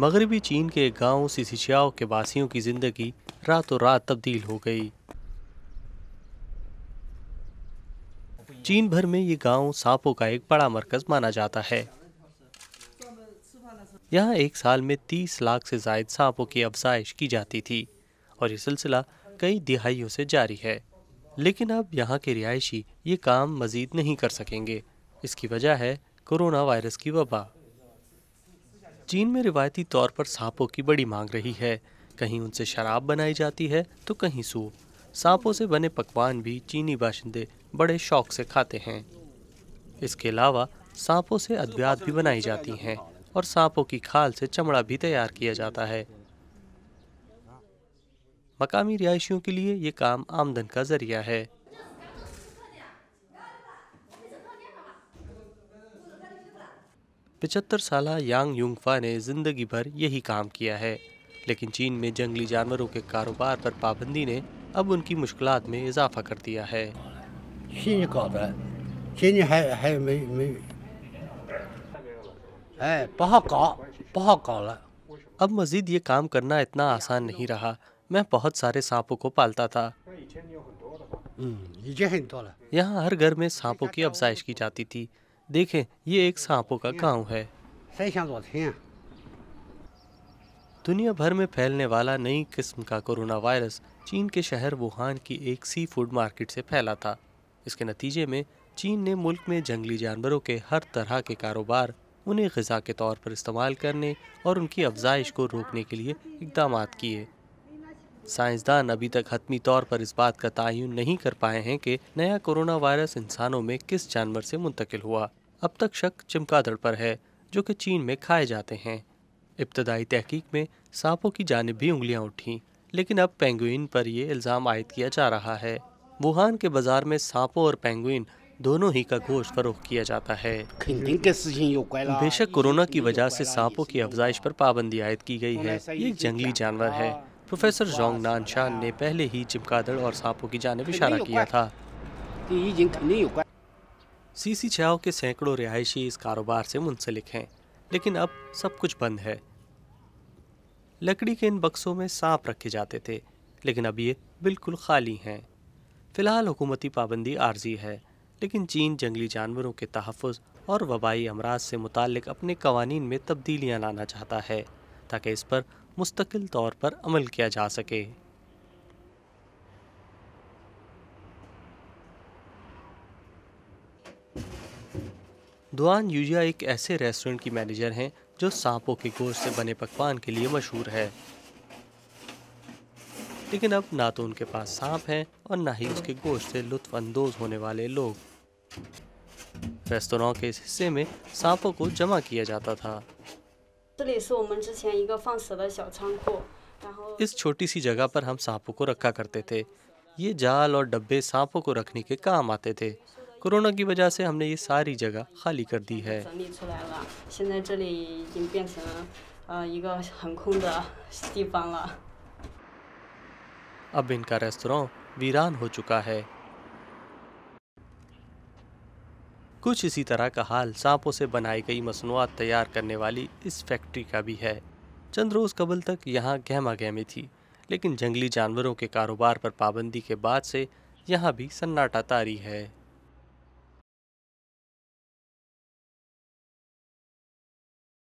مغربی چین کے ایک گاؤں سی سچیاؤ کے باسیوں کی زندگی راتوں رات تبدیل ہو گئی چین بھر میں یہ گاؤں سانپوں کا ایک بڑا مرکز مانا جاتا ہے یہاں ایک سال میں تیس لاکھ سے زائد سانپوں کی افزائش کی جاتی تھی اور یہ سلسلہ کئی دہائیوں سے جاری ہے لیکن اب یہاں کے رہائشی یہ کام مزید نہیں کر سکیں گے اس کی وجہ ہے کرونا وائرس کی وبا چین میں روایتی طور پر سانپوں کی بڑی مانگ رہی ہے کہیں ان سے شراب بنائی جاتی ہے تو کہیں سو سانپوں سے بنے پکوان بھی چینی باشندے بڑے شوق سے کھاتے ہیں اس کے علاوہ سانپوں سے ادویات بھی بنائی جاتی ہیں اور سانپوں کی کھال سے چمڑا بھی تیار کیا جاتا ہے مقامی رہائشیوں کے لیے یہ کام آمدن کا ذریعہ ہے پچہتر سالہ یونگ فا نے زندگی بھر یہی کام کیا ہے لیکن چین میں جنگلی جانوروں کے کاروبار پر پابندی نے اب ان کی مشکلات میں اضافہ کر دیا ہے اب مزید یہ کام کرنا اتنا آسان نہیں رہا میں بہت سارے سانپوں کو پالتا تھا یہاں ہر گھر میں سانپوں کی افزائش کی جاتی تھی دیکھیں یہ ایک سانپوں کا گاؤں ہے دنیا بھر میں پھیلنے والا نئی قسم کا کرونا وائرس چین کے شہر ووہان کی ایک سی فوڈ مارکیٹ سے پھیلا تھا اس کے نتیجے میں چین نے ملک میں جنگلی جانوروں کے ہر طرح کے کاروبار انہیں غذا کے طور پر استعمال کرنے اور ان کی افزائش کو روکنے کے لیے اقدامات کیے سائنسدان ابھی تک حتمی طور پر اس بات کا تعین نہیں کر پائے ہیں کہ نیا کرونا وائرس انسانوں میں کس جانور سے منتقل ہوا اب تک شک چمکادڑ پر ہے جو کہ چین میں کھائے جاتے ہیں ابتدائی تحقیق میں سانپوں کی جانب بھی انگلیاں اٹھیں لیکن اب پینگوئن پر یہ الزام عائد کیا جا رہا ہے ووہان کے بازار میں سانپوں اور پینگوئن دونوں ہی کا گوشت فروخت کیا جاتا ہے بے شک کورونا کی وجہ سے سانپوں کی افزائش پر پابندی عائد کی گئی ہے یہ ایک جنگلی جانور ہے پروفیسر جونگ نان شان نے پہلے ہی چمکادڑ اور سانپوں کی جانب اشارہ کیا تھا سی سی چھاؤ کے سینکڑوں رہائشی اس کاروبار سے منسلک ہیں لیکن اب سب کچھ بند ہے لکڑی کے ان بکسوں میں سانپ رکھے جاتے تھے لیکن اب یہ بالکل خالی ہیں فی الحال حکومتی پابندی عارضی ہے لیکن چین جنگلی جانوروں کے تحفظ اور وبائی امراض سے متعلق اپنے قوانین میں تبدیلیاں لانا چاہتا ہے تاکہ اس پر مستقل طور پر عمل کیا جا سکے دوان یوجیا ایک ایسے ریسٹورنٹ کی مینیجر ہیں جو سانپوں کے گوشت سے بنے پکوان کے لیے مشہور ہے لیکن اب نہ تو ان کے پاس سانپ ہیں اور نہ ہی اس کے گوشت سے لطف اندوز ہونے والے لوگ ریسٹوران کے اس حصے میں سانپوں کو جمع کیا جاتا تھا اس چھوٹی سی جگہ پر ہم سانپوں کو رکھا کرتے تھے یہ جال اور ڈبے سانپوں کو رکھنے کے کام آتے تھے کرونا کی وجہ سے ہم نے یہ ساری جگہ خالی کر دی ہے اب ان کا ریستوراں ویران ہو چکا ہے کچھ اسی طرح کا حال سانپوں سے بنائی گئی مصنوعات تیار کرنے والی اس فیکٹری کا بھی ہے چند روز قبل تک یہاں گہما گہمی تھی لیکن جنگلی جانوروں کے کاروبار پر پابندی کے بعد سے یہاں بھی سناٹا تاری ہے